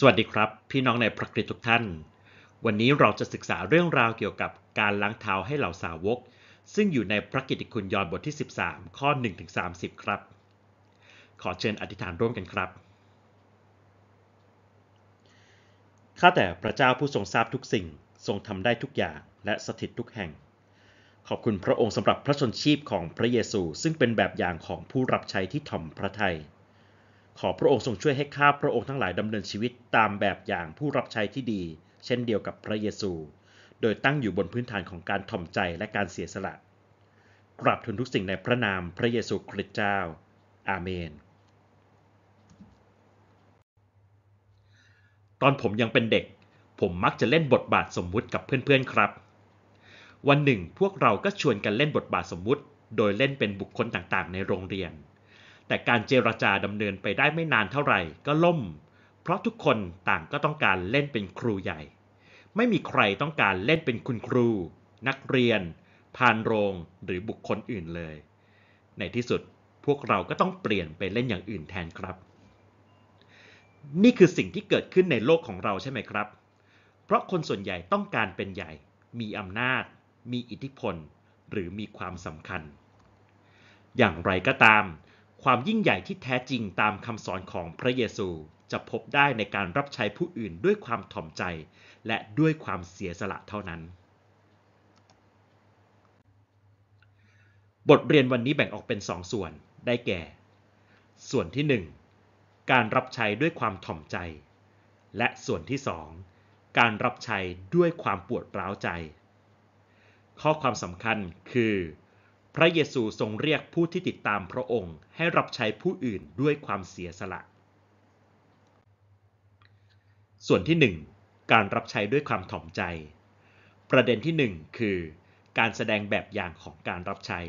สวัสดีครับ พี่น้องในพระคริสต์ทุกท่าน วันนี้เราจะศึกษาเรื่องราวเกี่ยวกับการล้างเท้าให้เหล่าสาวก ซึ่งอยู่ในพระกิตติคุณยอห์นบทที่ 13 ข้อ 1-30 ครับ ขอเชิญอธิษฐานร่วมกันครับ ข้าแต่พระเจ้าผู้ทรงทราบทุกสิ่งทรงทำได้ทุกอย่างและสถิตทุกแห่ง ขอบคุณพระองค์สำหรับพระชนชีพของพระเยซูซึ่งเป็นแบบอย่างของผู้รับใช้ที่ถ่อมพระทยัยขอพระองค์ทรงช่วยให้ข้าพระองค์ทั้งหลายดำเนินชีวิตตามแบบอย่างผู้รับใช้ที่ดี เช่นเดียวกับพระเยซู โดยตั้งอยู่บนพื้นฐานของการถ่อมใจและการเสียสละกราบทูลทุกสิ่งในพระนามพระเยซูคริสต์เจ้า อาเมน ตอนผมยังเป็นเด็ก ผมมักจะเล่นบทบาทสมมุติกับเพื่อนๆครับ วันหนึ่งพวกเราก็ชวนกันเล่นบทบาทสมมุติ โดยเล่นเป็นบุคคลต่างๆ ในโรงเรียนแต่การเจรจาดำเนินไปได้ไม่นานเท่าไหร่ก็ล่ม เพราะทุกคนต่างก็ต้องการเล่นเป็นครูใหญ่ ไม่มีใครต้องการเล่นเป็นคุณครู นักเรียน พานโรง หรือบุคคลอื่นเลย ในที่สุดพวกเราก็ต้องเปลี่ยนไปเล่นอย่างอื่นแทนครับ นี่คือสิ่งที่เกิดขึ้นในโลกของเราใช่ไหมครับ เพราะคนส่วนใหญ่ต้องการเป็นใหญ่ มีอำนาจ มีอิทธิพลหรือมีความสำคัญ อย่างไรก็ตามความยิ่งใหญ่ที่แท้จริงตามคำสอนของพระเยซูจะพบได้ในการรับใช้ผู้อื่นด้วยความถ่อมใจ และด้วยความเสียสละเท่านั้น บทเรียนวันนี้แบ่งออกเป็นสองส่วนได้แก่ ส่วนที่ 1 การรับใช้ด้วยความถ่อมใจ และส่วนที่ 2 การรับใช้ด้วยความปวดร้าวใจ ข้อความสำคัญคือพระเยซูทรงเรียกผู้ที่ติดตามพระองค์ให้รับใช้ผู้อื่นด้วยความเสียสละ ส่วนที่ 1 การรับใช้ด้วยความถ่อมใจ ประเด็นที่ 1 คือการแสดงแบบอย่างของการรับใช้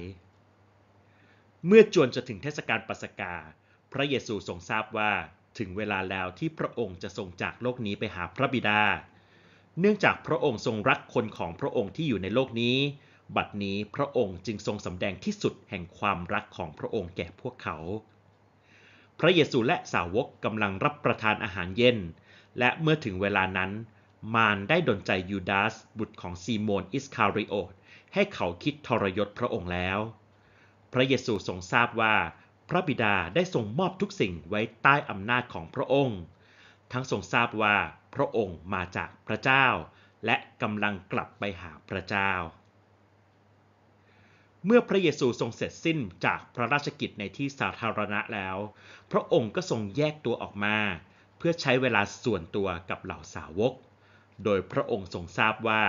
เมื่อจวนจะถึงเทศกาลปัสกา พระเยซูทรงทราบว่าถึงเวลาแล้วที่พระองค์จะทรงจากโลกนี้ไปหาพระบิดา เนื่องจากพระองค์ทรงรักคนของพระองค์ที่อยู่ในโลกนี้บัดนี้พระองค์จึงทรงสำแดงที่สุดแห่งความรักของพระองค์แก่พวกเขา พระเยซูและสาวกกำลังรับประทานอาหารเย็น และเมื่อถึงเวลานั้น มารได้ดนใจยูดาส บุตรของซีโมนอิสคาริโอตให้เขาคิดทรยศพระองค์แล้ว พระเยซูทรงทราบว่า พระบิดาได้ทรงมอบทุกสิ่งไว้ใต้อำนาจของพระองค์ ทั้งทรงทราบว่าพระองค์มาจากพระเจ้า และกำลังกลับไปหาพระเจ้าเมื่อพระเยซูทรงเสร็จสิ้นจากพระราชกิจในที่สาธารณะแล้ว พระองค์ก็ทรงแยกตัวออกมาเพื่อใช้เวลาส่วนตัวกับเหล่าสาวก โดยพระองค์ทรงทราบว่า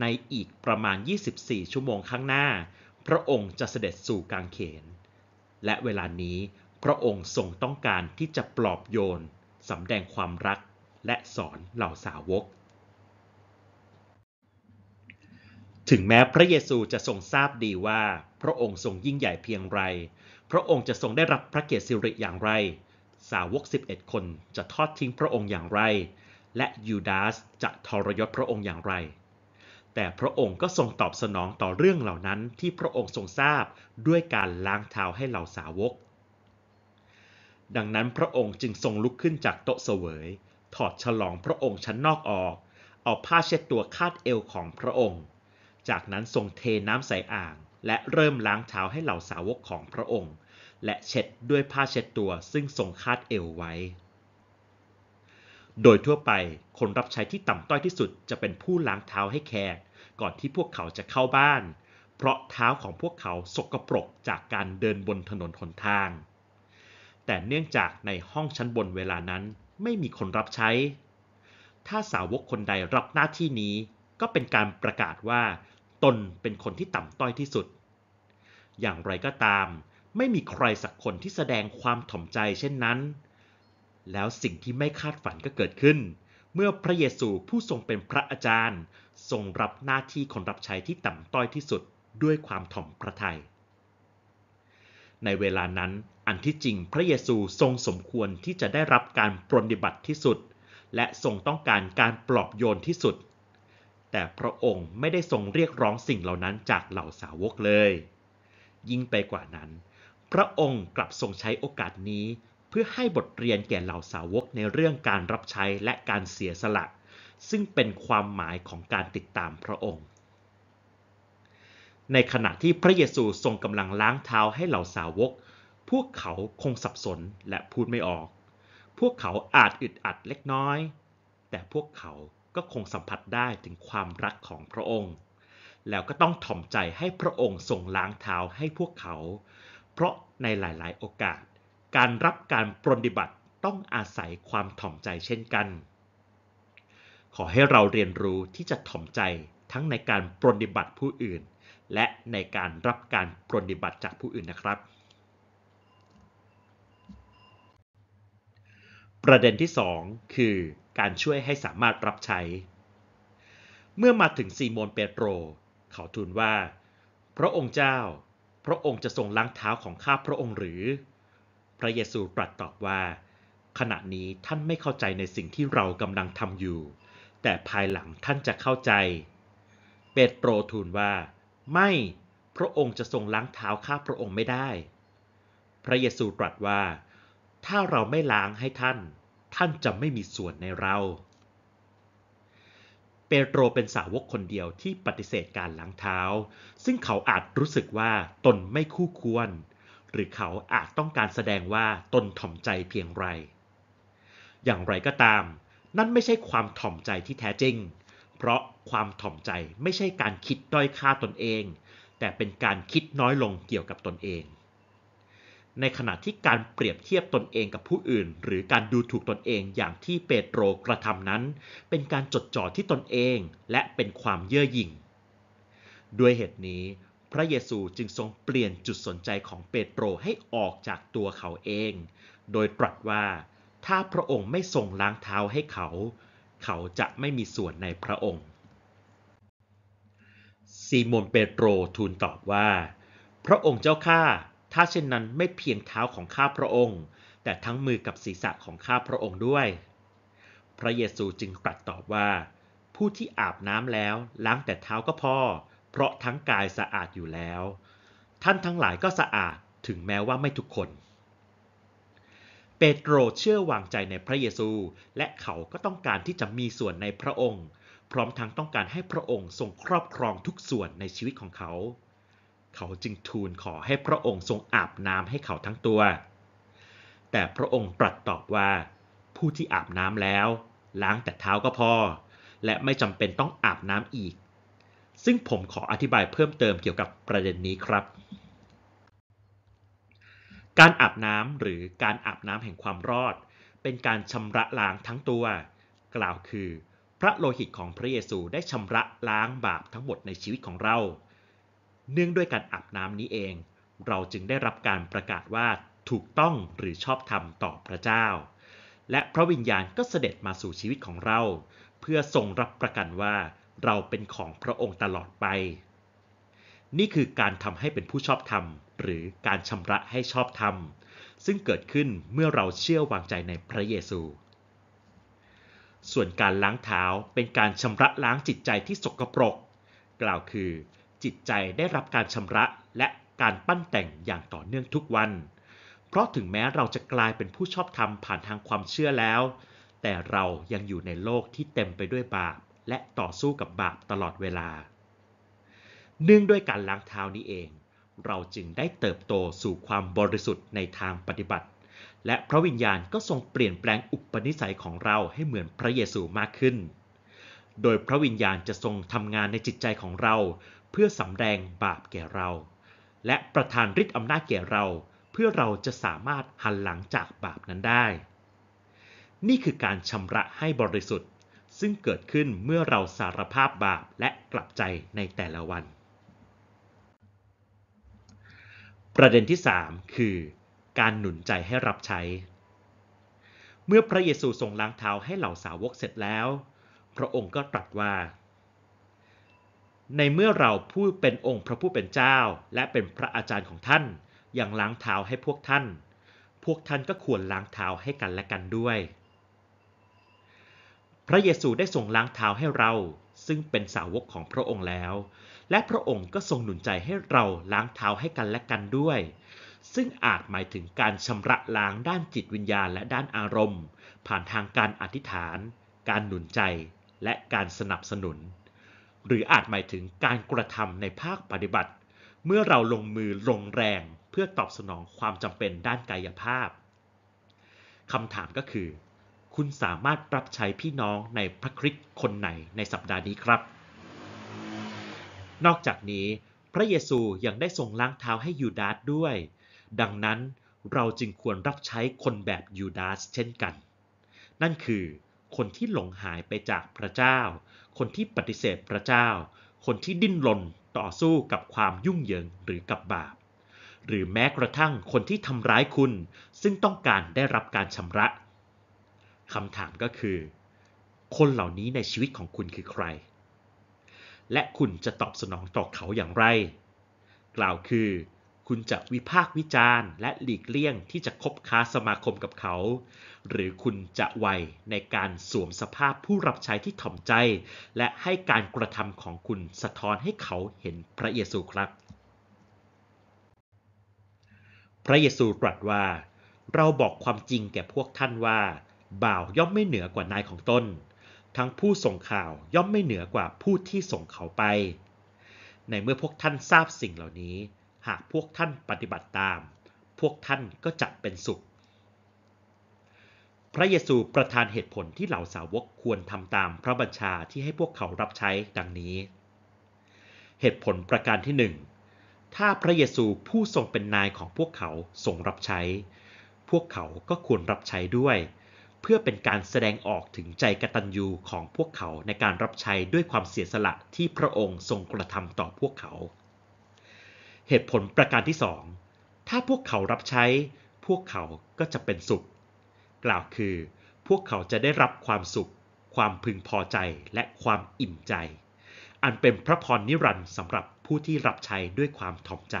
ในอีกประมาณ 24 ชั่วโมงข้างหน้า พระองค์จะเสด็จสู่กางเขน และเวลานี้พระองค์ทรงต้องการที่จะปลอบโยนสำแดงความรักและสอนเหล่าสาวกถึงแม้พระเยซูจะทรงทราบดีว่าพระองค์ทรงยิ่งใหญ่เพียงไร พระองค์จะทรงได้รับพระเกียรติสิริอย่างไร สาวก 11 คนจะทอดทิ้งพระองค์อย่างไร และยูดาสจะทรยศพระองค์อย่างไร แต่พระองค์ก็ทรงตอบสนองต่อเรื่องเหล่านั้นที่พระองค์ทรงทราบด้วยการล้างเท้าให้เหล่าสาวก ดังนั้นพระองค์จึงทรงลุกขึ้นจากโต๊ะเสวย ถอดฉลองพระองค์ชั้นนอกออก เอาผ้าเช็ดตัวคาดเอวของพระองค์จากนั้นทรงเทน้ำใส่อ่างและเริ่มล้างเท้าให้เหล่าสาวกของพระองค์ และเช็ดด้วยผ้าเช็ดตัวซึ่งทรงคาดเอวไว้ โดยทั่วไปคนรับใช้ที่ต่ำต้อยที่สุดจะเป็นผู้ล้างเท้าให้แขกก่อนที่พวกเขาจะเข้าบ้าน เพราะเท้าของพวกเขาสกปรกจากการเดินบนถนนหนทาง แต่เนื่องจากในห้องชั้นบนเวลานั้นไม่มีคนรับใช้ ถ้าสาวกคนใดรับหน้าที่นี้ก็เป็นการประกาศว่าตนเป็นคนที่ต่ำต้อยที่สุด อย่างไรก็ตาม ไม่มีใครสักคนที่แสดงความถ่อมใจเช่นนั้น แล้วสิ่งที่ไม่คาดฝันก็เกิดขึ้น เมื่อพระเยซูผู้ทรงเป็นพระอาจารย์ ทรงรับหน้าที่คนรับใช้ที่ต่ำต้อยที่สุดด้วยความถ่อมพระทยัย ในเวลานั้นอันที่จริงพระเยซูทรงสมควรที่จะได้รับการปรนิบัติที่สุด และทรงต้องการการปลอบโยนที่สุดแต่พระองค์ไม่ได้ทรงเรียกร้องสิ่งเหล่านั้นจากเหล่าสาวกเลย ยิ่งไปกว่านั้น พระองค์กลับทรงใช้โอกาสนี้ เพื่อให้บทเรียนแก่เหล่าสาวกในเรื่องการรับใช้และการเสียสละ ซึ่งเป็นความหมายของการติดตามพระองค์ ในขณะที่พระเยซูทรงกำลังล้างเท้าให้เหล่าสาวก พวกเขาคงสับสนและพูดไม่ออก พวกเขาอาจอึดอัดเล็กน้อย แต่พวกเขาก็คงสัมผัสได้ถึงความรักของพระองค์ แล้วก็ต้องถ่อมใจให้พระองค์ทรงล้างเท้าให้พวกเขา เพราะในหลาย ๆ โอกาส การรับการปรนิบัติต้องอาศัยความถ่อมใจเช่นกัน ขอให้เราเรียนรู้ที่จะถ่อมใจทั้งในการปรนิบัติผู้อื่น และในการรับการปรนิบัติจากผู้อื่นนะครับ ประเด็นที่ 2 คือการช่วยให้สามารถรับใช้ เมื่อมาถึงซีโมนเปโตรเขาทูลว่า พระองค์เจ้า พระองค์จะทรงล้างเท้าของข้าพระองค์หรือ พระเยซูตรัสตอบว่า ขณะนี้ท่านไม่เข้าใจในสิ่งที่เรากำลังทำอยู่ แต่ภายหลังท่านจะเข้าใจ เปโตรทูลว่า ไม่พระองค์จะทรงล้างเท้าข้าพระองค์ไม่ได้ พระเยซูตรัสว่า ถ้าเราไม่ล้างให้ท่านท่านจะไม่มีส่วนในเรา เปโตรเป็นสาวกคนเดียวที่ปฏิเสธการล้างเท้า ซึ่งเขาอาจรู้สึกว่าตนไม่คู่ควร หรือเขาอาจต้องการแสดงว่าตนถ่อมใจเพียงไร อย่างไรก็ตาม นั่นไม่ใช่ความถ่อมใจที่แท้จริง เพราะความถ่อมใจไม่ใช่การคิดด้อยค่าตนเอง แต่เป็นการคิดน้อยลงเกี่ยวกับตนเองในขณะที่การเปรียบเทียบตนเองกับผู้อื่น หรือการดูถูกตนเองอย่างที่เปโตรกระทำนั้น เป็นการจดจ่อที่ตนเองและเป็นความเย่อหยิ่ง ด้วยเหตุนี้ พระเยซูจึงทรงเปลี่ยนจุดสนใจของเปโตรให้ออกจากตัวเขาเอง โดยตรัสว่า ถ้าพระองค์ไม่ทรงล้างเท้าให้เขา เขาจะไม่มีส่วนในพระองค์ ซีโมนเปโตรทูลตอบว่า พระองค์เจ้าข้าถ้าเช่นนั้นไม่เพียงเท้าของข้าพระองค์ แต่ทั้งมือกับศีรษะของข้าพระองค์ด้วย พระเยซูจึงตรัสตอบว่า ผู้ที่อาบน้ำแล้วล้างแต่เท้าก็พอ เพราะทั้งกายสะอาดอยู่แล้ว ท่านทั้งหลายก็สะอาดถึงแม้ว่าไม่ทุกคน เปโตรเชื่อวางใจในพระเยซูและเขาก็ต้องการที่จะมีส่วนในพระองค์ พร้อมทั้งต้องการให้พระองค์ทรงครอบครองทุกส่วนในชีวิตของเขาเขาจึงทูลขอให้พระองค์ทรงอาบน้ำให้เขาทั้งตัว แต่พระองค์ตรัสตอบว่า ผู้ที่อาบน้ำแล้ว ล้างแต่เท้าก็พอ และไม่จำเป็นต้องอาบน้ำอีก ซึ่งผมขออธิบายเพิ่มเติมเกี่ยวกับประเด็นนี้ครับ การอาบน้ำหรือการอาบน้ำแห่งความรอด เป็นการชำระล้างทั้งตัว กล่าวคือ พระโลหิตของพระเยซูได้ชำระล้างบาปทั้งหมดในชีวิตของเราเนื่องด้วยการอาบน้ำนี้เอง เราจึงได้รับการประกาศว่าถูกต้องหรือชอบธรรมต่อพระเจ้า และพระวิญญาณก็เสด็จมาสู่ชีวิตของเรา เพื่อทรงรับประกันว่าเราเป็นของพระองค์ตลอดไป นี่คือการทำให้เป็นผู้ชอบธรรม หรือการชำระให้ชอบธรรม ซึ่งเกิดขึ้นเมื่อเราเชื่อวางใจในพระเยซู ส่วนการล้างเท้าเป็นการชำระล้างจิตใจที่สกปรก กล่าวคือจิตใจได้รับการชำระและการปั้นแต่งอย่างต่อเนื่องทุกวัน เพราะถึงแม้เราจะกลายเป็นผู้ชอบธรรมผ่านทางความเชื่อแล้ว แต่เรายังอยู่ในโลกที่เต็มไปด้วยบาปและต่อสู้กับบาปตลอดเวลา เนื่องด้วยการล้างเท้านี้เอง เราจึงได้เติบโตสู่ความบริสุทธิ์ในทางปฏิบัติ และพระวิญญาณก็ทรงเปลี่ยนแปลงอุปนิสัยของเราให้เหมือนพระเยซูมากขึ้นโดยพระวิญญาณจะทรงทำงานในจิตใจของเรา เพื่อสำแดงบาปแก่เรา และประทานฤทธิ์อำนาจแก่เราเพื่อเราจะสามารถหันหลังจากบาปนั้นได้ นี่คือการชำระให้บริสุทธิ์ ซึ่งเกิดขึ้นเมื่อเราสารภาพบาปและกลับใจในแต่ละวัน ประเด็นที่ 3 คือการหนุนใจให้รับใช้ เมื่อพระเยซูทรงล้างเท้าให้เหล่าสาวกเสร็จแล้วพระองค์ก็ตรัสว่า ในเมื่อเราผู้เป็นองค์พระผู้เป็นเจ้าและเป็นพระอาจารย์ของท่าน อย่างล้างเท้าให้พวกท่าน พวกท่านก็ควรล้างเท้าให้กันและกันด้วย พระเยซูได้ทรงล้างเท้าให้เรา ซึ่งเป็นสาวกของพระองค์แล้ว และพระองค์ก็ทรงหนุนใจให้เราล้างเท้าให้กันและกันด้วย ซึ่งอาจหมายถึงการชำระล้าง ด้านจิตวิญญาณและด้านอารมณ์ ผ่านทางการอธิษฐาน การหนุนใจและการสนับสนุน หรืออาจหมายถึงการกระทำในภาคปฏิบัติ เมื่อเราลงมือลงแรงเพื่อตอบสนองความจำเป็นด้านกายภาพคำถามก็คือ คุณสามารถรับใช้พี่น้องในพระคริสต์คนไหนในสัปดาห์นี้ครับ นอกจากนี้พระเยซูยังได้ทรงล้างเท้าให้ยูดาสด้วย ดังนั้นเราจึงควรรับใช้คนแบบยูดาสเช่นกัน นั่นคือคนที่หลงหายไปจากพระเจ้า คนที่ปฏิเสธพระเจ้า คนที่ดิ้นรนต่อสู้กับความยุ่งเหยิงหรือกับบาป หรือแม้กระทั่งคนที่ทำร้ายคุณซึ่งต้องการได้รับการชำระ คำถามก็คือ คนเหล่านี้ในชีวิตของคุณคือใคร และคุณจะตอบสนองต่อเขาอย่างไร กล่าวคือคุณจะวิพากษ์วิจารณ์และหลีกเลี่ยงที่จะคบค้า สมาคมกับเขา หรือคุณจะไวในการสวมสภาพผู้รับใช้ที่ถ่อมใจ และให้การกระทำของคุณสะท้อนให้เขาเห็นพระเยซูครับ พระเยซูตรัสว่า เราบอกความจริงแก่พวกท่านว่า บ่าวย่อมไม่เหนือกว่านายของตนทั้งผู้ส่งข่าวย่อมไม่เหนือกว่าผู้ที่ส่งเขาไป ในเมื่อพวกท่านทราบสิ่งเหล่านี้หากพวกท่านปฏิบัติตาม พวกท่านก็จะเป็นสุข พระเยซูประทานเหตุผลที่เหล่าสาวกควรทำตามพระบัญชาที่ให้พวกเขารับใช้ดังนี้ เหตุผลประการที่หนึ่งถ้าพระเยซูผู้ทรงเป็นนายของพวกเขาทรงรับใช้ พวกเขาก็ควรรับใช้ด้วย เพื่อเป็นการแสดงออกถึงใจกตัญญูของพวกเขาในการรับใช้ด้วยความเสียสละที่พระองค์ทรงกระทำต่อพวกเขาเหตุผลประการที่สองถ้าพวกเขารับใช้ พวกเขาก็จะเป็นสุข กล่าวคือ พวกเขาจะได้รับความสุข ความพึงพอใจ และความอิ่มใจ อันเป็นพระพรนิรันดร์สำหรับผู้ที่รับใช้ด้วยความถ่อมใจ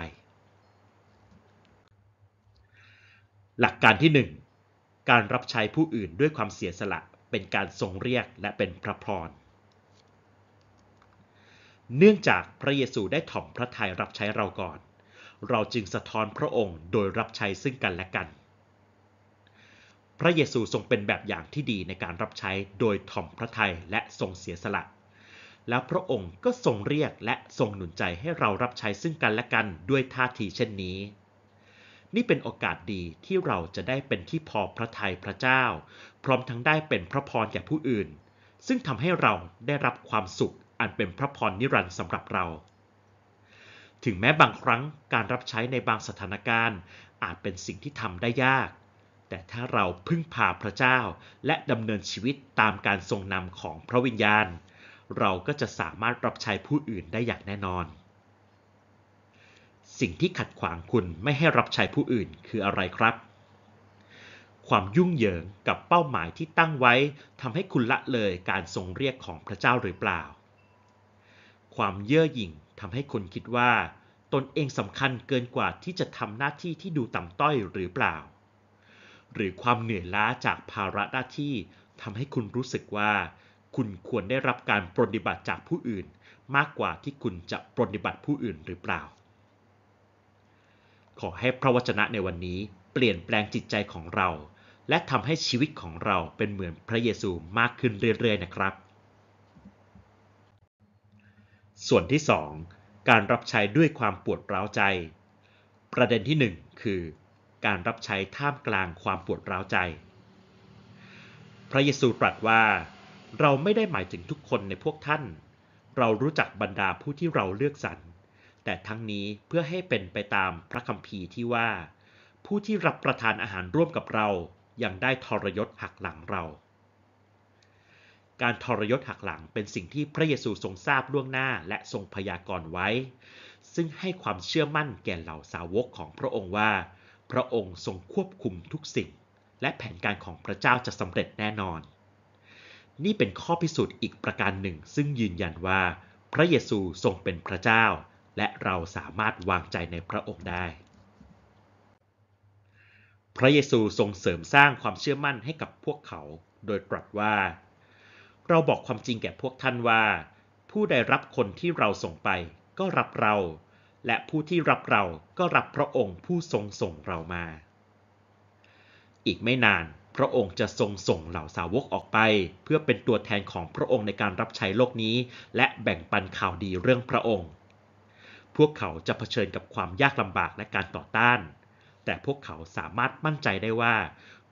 หลักการที่1การรับใช้ผู้อื่นด้วยความเสียสละ เป็นการทรงเรียกและเป็นพระพรเนื่องจากพระเยซูได้ถ่อมพระทัยรับใช้เราก่อน เราจึงสะท้อนพระองค์โดยรับใช้ซึ่งกันและกัน พระเยซูทรงเป็นแบบอย่างที่ดีในการรับใช้โดยถ่อมพระทัยและทรงเสียสละ แล้วพระองค์ก็ทรงเรียกและทรงหนุนใจให้เรารับใช้ซึ่งกันและกันด้วยท่าทีเช่นนี้ นี่เป็นโอกาสดีที่เราจะได้เป็นที่พอพระทัยพระเจ้า พร้อมทั้งได้เป็นพระพรแก่ผู้อื่น ซึ่งทำให้เราได้รับความสุขอันเป็นพระพรนิรันดร์สำหรับเรา ถึงแม้บางครั้งการรับใช้ในบางสถานการณ์อาจเป็นสิ่งที่ทำได้ยาก แต่ถ้าเราพึ่งพาพระเจ้าและดำเนินชีวิตตามการทรงนำของพระวิญญาณ เราก็จะสามารถรับใช้ผู้อื่นได้อย่างแน่นอน สิ่งที่ขัดขวางคุณไม่ให้รับใช้ผู้อื่นคืออะไรครับ ความยุ่งเหยิงกับเป้าหมายที่ตั้งไว้ทำให้คุณละเลยการทรงเรียกของพระเจ้าหรือเปล่าความเย่อหยิ่งทำให้คนคิดว่า ตนเองสำคัญเกินกว่าที่จะทำหน้าที่ที่ดูต่ำต้อยหรือเปล่า หรือความเหนื่อยล้าจากภาระหน้าที่ทำให้คุณรู้สึกว่า คุณควรได้รับการปรนิบัติจากผู้อื่น มากกว่าที่คุณจะปรนิบัติผู้อื่นหรือเปล่า ขอให้พระวจนะในวันนี้เปลี่ยนแปลงจิตใจของเรา และทำให้ชีวิตของเราเป็นเหมือนพระเยซูมากขึ้นเรื่อยๆนะครับส่วนที่2การรับใช้ด้วยความปวดร้าวใจ ประเด็นที่1คือ การรับใช้ท่ามกลางความปวดร้าวใจ พระเยซูตรัสว่า เราไม่ได้หมายถึงทุกคนในพวกท่าน เรารู้จักบรรดาผู้ที่เราเลือกสรร แต่ทั้งนี้เพื่อให้เป็นไปตามพระคัมภีร์ที่ว่า ผู้ที่รับประทานอาหารร่วมกับเรา ยังได้ทรยศหักหลังเราการทรยศหักหลังเป็นสิ่งที่พระเยซูทรงทราบล่วงหน้าและทรงพยากรณ์ไว้ ซึ่งให้ความเชื่อมั่นแก่เหล่าสาวกของพระองค์ว่า พระองค์ทรงควบคุมทุกสิ่งและแผนการของพระเจ้าจะสำเร็จแน่นอน นี่เป็นข้อพิสูจน์อีกประการหนึ่ง ซึ่งยืนยันว่าพระเยซูทรงเป็นพระเจ้าและเราสามารถวางใจในพระองค์ได้ พระเยซูทรงเสริมสร้างความเชื่อมั่นให้กับพวกเขา โดยตรัสว่าเราบอกความจริงแก่พวกท่านว่า ผู้ใดรับคนที่เราส่งไปก็รับเรา และผู้ที่รับเราก็รับพระองค์ผู้ทรงส่งเรามา อีกไม่นานพระองค์จะทรงส่งเหล่าสาวกออกไปเพื่อเป็นตัวแทนของพระองค์ในการรับใช้โลกนี้ และแบ่งปันข่าวดีเรื่องพระองค์ พวกเขาจะเผชิญกับความยากลำบากและ การต่อต้าน แต่พวกเขาสามารถมั่นใจได้ว่า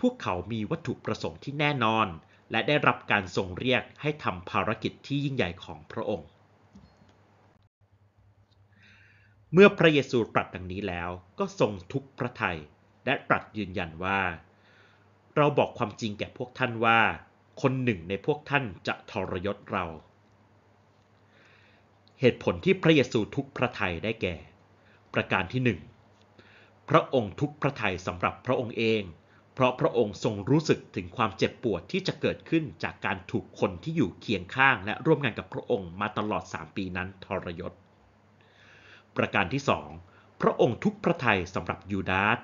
พวกเขามีวัตถุประสงค์ที่แน่นอนและได้รับการทรงเรียกให้ทำภารกิจที่ยิ่งใหญ่ของพระองค์ เมื่อพระเยซูตรัสดังนี้แล้วก็ทรงทุกพระทยัยและตรัสยืนยันว่า เราบอกความจริงแก่พวกท่านว่า คนหนึ่งในพวกท่านจะทรยศเรา เหตุผลที่พระเยซูทุกพระทัยได้แก่ ประการที่หนึ่งพระองค์ทุกพระทัยสำหรับพระองค์เองเพราะพระองค์ทรงรู้สึกถึงความเจ็บปวด ที่จะเกิดขึ้นจากการถูกคนที่อยู่เคียงข้างและร่วมงานกับพระองค์มาตลอด 3 ปีนั้นทรยศ ประการที่สองพระองค์ทุกพระทัยสำหรับยูดาส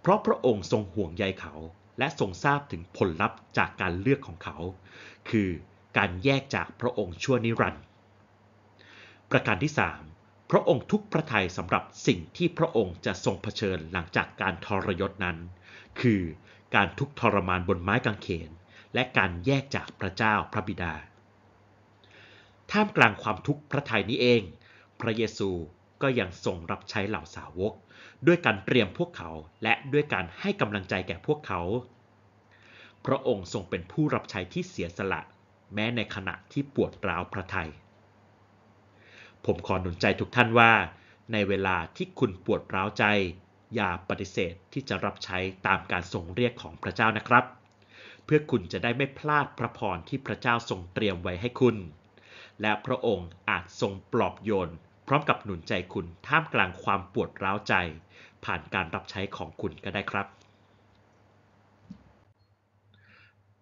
เพราะพระองค์ทรงห่วงใยเขาและทรงทราบถึงผลลัพธ์จากการเลือกของเขา คือ การแยกจากพระองค์ชั่วนิรันดร์ประการที่สามพระองค์ทุกพระทัยสำหรับสิ่งที่พระองค์จะทรงเผชิญหลังจากการทรยศนั้น คือการทุกทรมานบนไม้กางเขน และการแยกจากพระเจ้าพระบิดา ท่ามกลางความทุกข์พระทัยนี้เอง พระเยซูก็ยังทรงรับใช้เหล่าสาวกด้วยการเตรียมพวกเขาและด้วยการให้กำลังใจแก่พวกเขา พระองค์ทรงเป็นผู้รับใช้ที่เสียสละ แม้ในขณะที่ปวดร้าวพระทยัย ผมขอหนุนใจทุกท่านว่า ในเวลาที่คุณปวดร้าวใจอย่าปฏิเสธที่จะรับใช้ตามการทรงเรียกของพระเจ้านะครับ เพื่อคุณจะได้ไม่พลาดพระพรที่พระเจ้าทรงเตรียมไว้ให้คุณ และพระองค์อาจทรงปลอบโยน พร้อมกับหนุนใจคุณท่ามกลางความปวดร้าวใจ ผ่านการรับใช้ของคุณก็ได้ครับ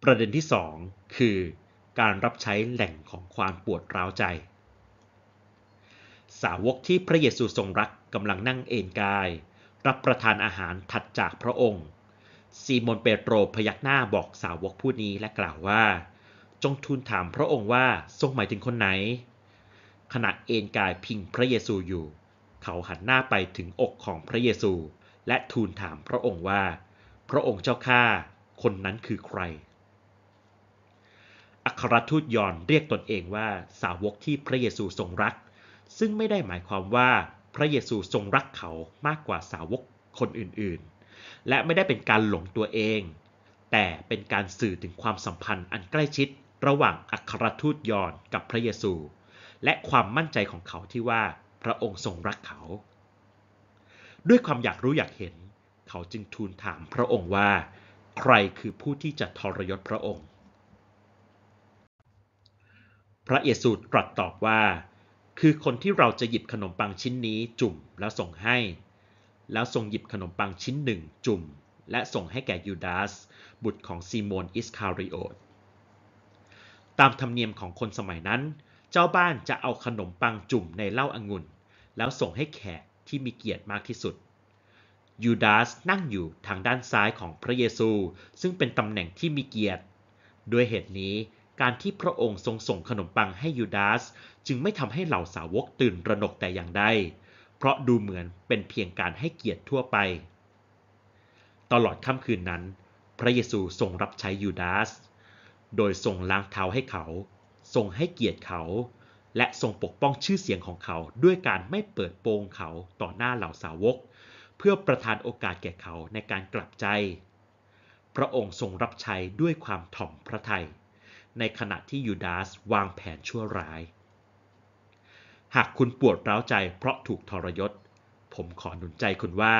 ประเด็นที่ 2 คือ การรับใช้แหล่งของความปวดร้าวใจ สาวกที่พระเยซูทรงรักกำลังนั่งเอนกายรับประทานอาหารถัดจากพระองค์ ซีมอนเปโตรพยักหน้าบอกสาวกผู้นี้และกล่าวว่า จงทูลถามพระองค์ว่าทรงหมายถึงคนไหน ขณะเอ็นกายพิงพระเยซูอยู่ เขาหันหน้าไปถึงอกของพระเยซูและทูลถามพระองค์ว่า พระองค์เจ้าข้า คนนั้นคือใคร อัครทูตยอนเรียกตนเองว่า สาวกที่พระเยซูทรงรัก ซึ่งไม่ได้หมายความว่าพระเยซูทรงรักเขามากกว่าสาวกคนอื่นๆ และไม่ได้เป็นการหลงตัวเอง แต่เป็นการสื่อถึงความสัมพันธ์อันใกล้ชิดระหว่างอัครทูตยอนกับพระเยซู และความมั่นใจของเขาที่ว่าพระองค์ทรงรักเขา ด้วยความอยากรู้อยากเห็น เขาจึงทูลถามพระองค์ว่า ใครคือผู้ที่จะทรยศพระองค์ พระเยซูตรัสตอบว่าคือคนที่เราจะหยิบขนมปังชิ้นนี้จุ่มแล้วส่งให้ แล้วส่งหยิบขนมปังชิ้นหนึ่งจุ่ม และส่งให้แก่ยูดาสบุตรของซีโมนอิสคาริโอตตามธรรมเนียมของคนสมัยนั้น เจ้าบ้านจะเอาขนมปังจุ่มในเหล้าอางุ่น แล้วส่งให้แขกที่มีเกียรติมากที่สุด ยูดาสนั่งอยู่ทางด้านซ้ายของพระเยซู ซึ่งเป็นตำแหน่งที่มีเกียรติ ด้วยเหตุนี้การที่พระองค์ทรงส่งขนมปัง ให้ยูดาส จึงไม่ทำให้เหล่าสาวกตื่นระหนกแต่อย่างใด เพราะดูเหมือนเป็นเพียงการให้เกียรติทั่วไป ตลอดค่ำคืนนั้น พระเยซูทรงรับใช้ยูดาส โดยทรงล้างเท้าให้เขา ทรงให้เกียรติเขา และทรงปกป้องชื่อเสียงของเขาด้วยการไม่เปิดโปงเขาต่อหน้าเหล่าสาวก เพื่อประทานโอกาสแก่เขาในการกลับใจ พระองค์ทรงรับใช้ด้วยความถ่อมพระทยัยในขณะที่ยูดาสวางแผนชั่วร้าย หากคุณปวดร้าวใจเพราะถูกทรยศ ผมขอหนุนใจคุณว่า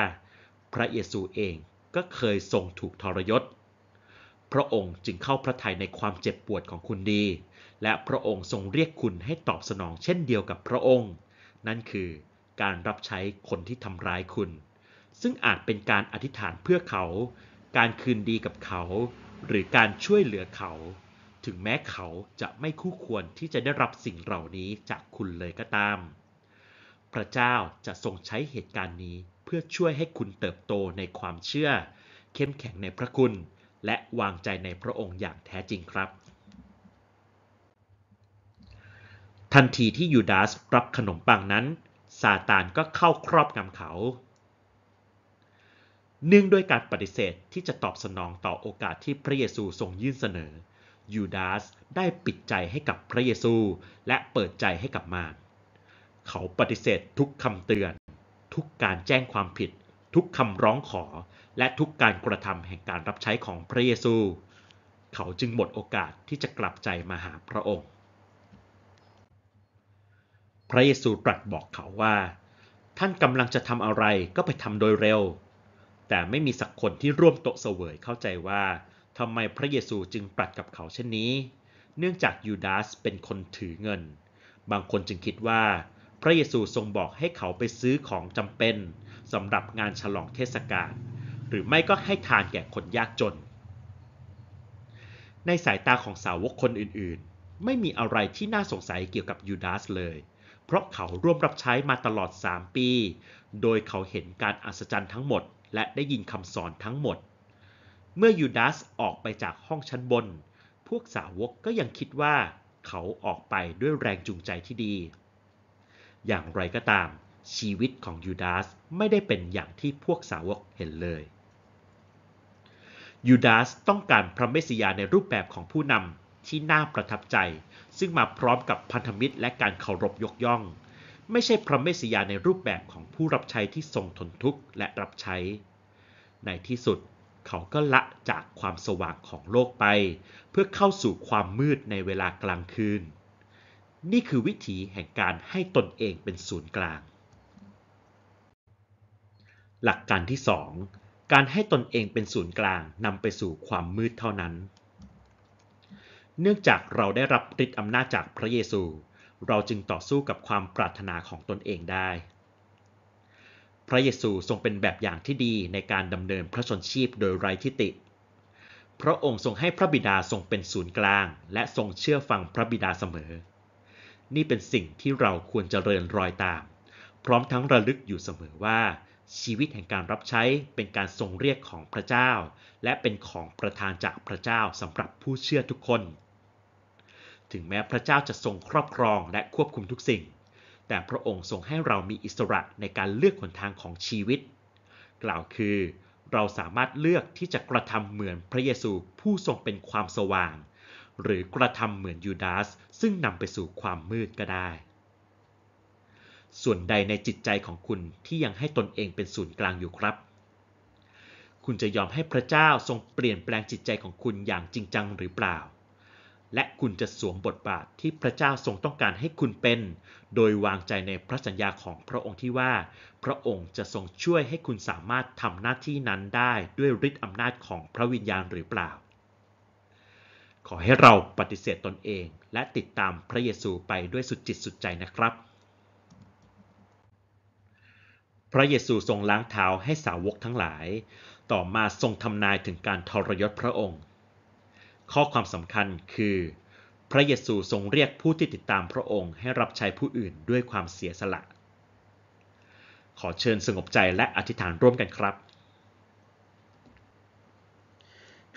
พระเยซูเองก็เคยทรงถูกทรยศ พระองค์จึงเข้าพระทัยในความเจ็บปวดของคุณดี และพระองค์ทรงเรียกคุณให้ตอบสนองเช่นเดียวกับพระองค์ นั่นคือการรับใช้คนที่ทำร้ายคุณ ซึ่งอาจเป็นการอธิษฐานเพื่อเขา การคืนดีกับเขา หรือการช่วยเหลือเขาถึงแม้เขาจะไม่คู่ควรที่จะได้รับสิ่งเหล่านี้จากคุณเลยก็ตาม พระเจ้าจะทรงใช้เหตุการณ์นี้เพื่อช่วยให้คุณเติบโตในความเชื่อ เข้มแข็งในพระคุณ และวางใจในพระองค์อย่างแท้จริงครับ ทันทีที่ยูดาสรับขนมปังนั้นซาตานก็เข้าครอบงำเขา เนื่องด้วยการปฏิเสธที่จะตอบสนองต่อโอกาสที่พระเยซูทรงยื่นเสนอยูดาสได้ปิดใจให้กับพระเยซูและเปิดใจให้กับมาร เขาปฏิเสธทุกคำเตือน ทุกการแจ้งความผิด ทุกคำร้องขอและทุกการกระทำแห่งการรับใช้ของพระเยซู เขาจึงหมดโอกาสที่จะกลับใจมาหาพระองค์ พระเยซูตรัสบอกเขาว่า ท่านกำลังจะทำอะไรก็ไปทำโดยเร็ว แต่ไม่มีสักคนที่ร่วมโต๊ะเสวยเข้าใจว่าทำไมพระเยซูจึงปรัดกับเขาเช่นนี้ เนื่องจากยูดาสเป็นคนถือเงิน บางคนจึงคิดว่า พระเยซูทรงบอกให้เขาไปซื้อของจำเป็นสำหรับงานฉลองเทศกาล หรือไม่ก็ให้ทานแก่คนยากจน ในสายตาของสาวกคนอื่นๆ ไม่มีอะไรที่น่าสงสัยเกี่ยวกับยูดาสเลย เพราะเขาร่วมรับใช้มาตลอด 3 ปี โดยเขาเห็นการอัศจรรย์ทั้งหมด และได้ยินคำสอนทั้งหมดเมื่อยูดาสออกไปจากห้องชั้นบน พวกสาวกก็ยังคิดว่าเขาออกไปด้วยแรงจูงใจที่ดี อย่างไรก็ตาม ชีวิตของยูดาส ไม่ได้เป็นอย่างที่พวกสาวกเห็นเลย ยูดาสต้องการพระเมสสิยาในรูปแบบของผู้นำที่น่าประทับใจ ซึ่งมาพร้อมกับพันธมิตรและการเคารพยกย่อง ไม่ใช่พระเมสสิยาในรูปแบบของผู้รับใช้ที่ทรงทนทุกข์และรับใช้ ในที่สุดเขาก็ละจากความสว่างของโลกไป เพื่อเข้าสู่ความมืดในเวลากลางคืน นี่คือวิถีแห่งการให้ตนเองเป็นศูนย์กลาง หลักการที่สองการให้ตนเองเป็นศูนย์กลางนำไปสู่ความมืดเท่านั้น เนื่องจากเราได้รับฤทธิ์อำนาจจากพระเยซู เราจึงต่อสู้กับความปรารถนาของตนเองได้พระเยซูทรงเป็นแบบอย่างที่ดีในการดำเนินพระชนชีพโดยไร้ทิฏฐิพระองค์ทรงให้พระบิดาทรงเป็นศูนย์กลางและทรงเชื่อฟังพระบิดาเสมอ นี่เป็นสิ่งที่เราควรจเจริญรอยตาม พร้อมทั้งระลึกอยู่เสมอว่า ชีวิตแห่งการรับใช้เป็นการทรงเรียกของพระเจ้าและเป็นของประทานจากพระเจ้าสำหรับผู้เชื่อทุกคน ถึงแม้พระเจ้าจะทรงครอบครองและควบคุมทุกสิ่งแต่พระองค์ทรงให้เรามีอิสระในการเลือกหนทางของชีวิต กล่าวคือเราสามารถเลือกที่จะกระทำเหมือนพระเยซูผู้ทรงเป็นความสว่าง หรือกระทำเหมือนยูดาส ซึ่งนำไปสู่ความมืดก็ได้ ส่วนใดในจิตใจของคุณที่ยังให้ตนเองเป็นศูนย์กลางอยู่ครับ คุณจะยอมให้พระเจ้าทรงเปลี่ยนแปลงจิตใจของคุณอย่างจริงจังหรือเปล่าและคุณจะสวมบทบาทที่พระเจ้าทรงต้องการให้คุณเป็น โดยวางใจในพระสัญญาของพระองค์ที่ว่า พระองค์จะทรงช่วยให้คุณสามารถทำหน้าที่นั้นได้ด้วยฤทธิ์อำนาจของพระวิญญาณหรือเปล่า ขอให้เราปฏิเสธตนเองและติดตามพระเยซูไปด้วยสุดจิตสุดใจนะครับ พระเยซูทรงล้างเท้าให้สาวกทั้งหลาย ต่อมาทรงทำนายถึงการทรยศพระองค์ข้อความสำคัญคือ พระเยซูทรงเรียกผู้ที่ติดตามพระองค์ให้รับใช้ผู้อื่นด้วยความเสียสละ ขอเชิญสงบใจและอธิษฐานร่วมกันครับ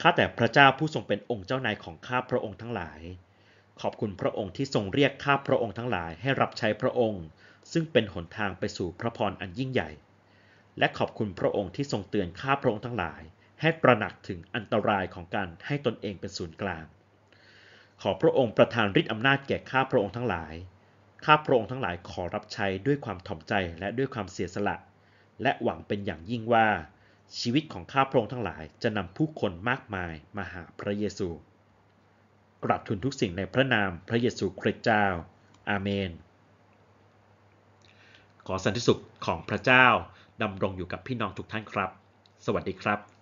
ข้าแต่พระเจ้าผู้ทรงเป็นองค์เจ้านายของข้าพระองค์ทั้งหลาย ขอบคุณพระองค์ที่ทรงเรียกข้าพระองค์ทั้งหลายให้รับใช้พระองค์ ซึ่งเป็นหนทางไปสู่พระพรอันยิ่งใหญ่ และขอบคุณพระองค์ที่ทรงเตือนข้าพระองค์ทั้งหลายให้ประหนักถึงอันตรายของการให้ตนเองเป็นศูนย์กลาง ขอพระองค์ประทานฤทธิ์อำนาจแก่ข้าพระองค์ทั้งหลาย ข้าพระองค์ทั้งหลายขอรับใช้ด้วยความถ่อมใจและด้วยความเสียสละ และหวังเป็นอย่างยิ่งว่าชีวิตของข้าพระองค์ทั้งหลายจะนำผู้คนมากมายมาหาพระเยซูกราบทูลทุกสิ่งในพระนามพระเยซูคริสต์เจ้า อาเมน ขอสันติสุขของพระเจ้าดำรงอยู่กับพี่น้องทุกท่านครับ สวัสดีครับ